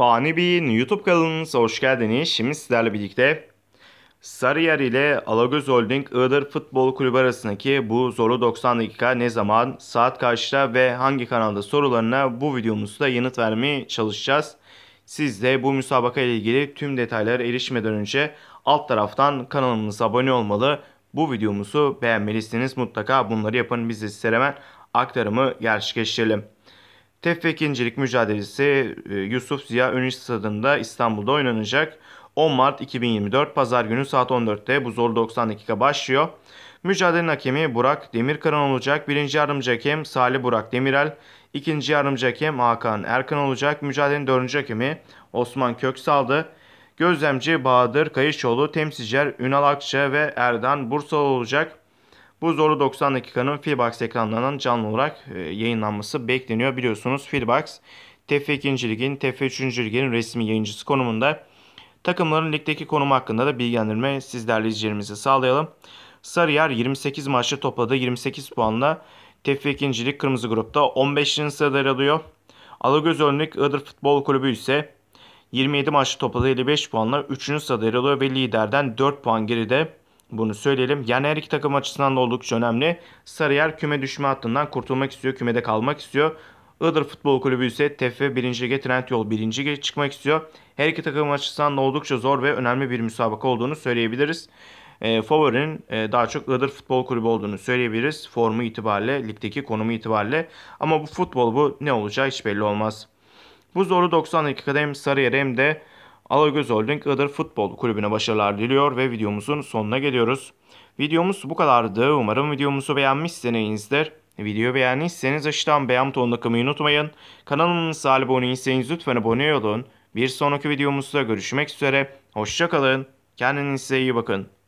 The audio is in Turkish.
Fani Bey'in YouTube kanalınıza hoş geldiniz. Şimdi sizlerle birlikte Sarıyer ile Alagöz Holding Iğdır Futbol Kulübü arasındaki bu zorlu 90 dakika ne zaman, saat kaçta ve hangi kanalda sorularına bu videomuzda yanıt vermeye çalışacağız. Siz de bu müsabaka ile ilgili tüm detaylara erişmeden önce alt taraftan kanalımıza abone olmalı. Bu videomuzu beğenmelisiniz. Mutlaka bunları yapın. Biz de sizlere hemen aktarımı gerçekleştirelim. Tefekincilik mücadelesi e, Yusuf Ziya Ünlü Stadı'nda İstanbul'da oynanacak. 10 Mart 2024 Pazar günü saat 14'te bu zorlu 90 dakika başlıyor. Mücadelenin hakemi Burak Demirkaran olacak. Birinci yardımcı hakem Salih Burak Demirel. İkinci yardımcı hakem Hakan Erkan olacak. Mücadelenin dördüncü hakemi Osman Köksal'dı. Gözlemci Bahadır Kayışoğlu, temsilciler Ünal Akça ve Erdan Bursalı olacak. Bu Zorlu 90 dakikanın Filbox ekranlarından canlı olarak e, yayınlanması bekleniyor. Biliyorsunuz Filbox TF2. Lig'in, TF3. Lig'in resmi yayıncısı konumunda. Takımların ligdeki konumu hakkında da bilgilendirme sizlerle izleyicilerimize sağlayalım. Sarıyer 28 maçta topladı 28 puanla TF2. Lig Kırmızı Grup'ta 15. sırada yer alıyor. Alagöz Önlük Iğdır Futbol Kulübü ise 27 maçta topladı 55 puanla 3. sırada yer alıyor ve liderden 4 puan geride. Bunu söyleyelim. Yani her iki takım açısından da oldukça önemli. Sarıyer küme düşme hattından kurtulmak istiyor. Kümede kalmak istiyor. Iğdır Futbol Kulübü ise TFF 1. Lige Trendyol 1. Lige çıkmak istiyor. Her iki takım açısından da oldukça zor ve önemli bir müsabaka olduğunu söyleyebiliriz. E, favorinin e, daha çok Iğdır Futbol Kulübü olduğunu söyleyebiliriz. Formu itibariyle, ligdeki konumu itibariyle. Ama bu futbol bu ne olacağı hiç belli olmaz. Bu zorlu 90 dakikada hem Sarıyer hem de Alagöz Holding Iğdır Futbol Kulübü'ne başarılar diliyor ve videomuzun sonuna geliyoruz. Videomuz bu kadardı. Umarım videomuzu beğenmişsinizdir. Videoyu beğendiyseniz aşağıdan beğen butonuna kılmayı unutmayın. Kanalımıza aboneyseniz lütfen abone olun. Bir sonraki videomuzda görüşmek üzere. Hoşçakalın. Kendinize iyi bakın.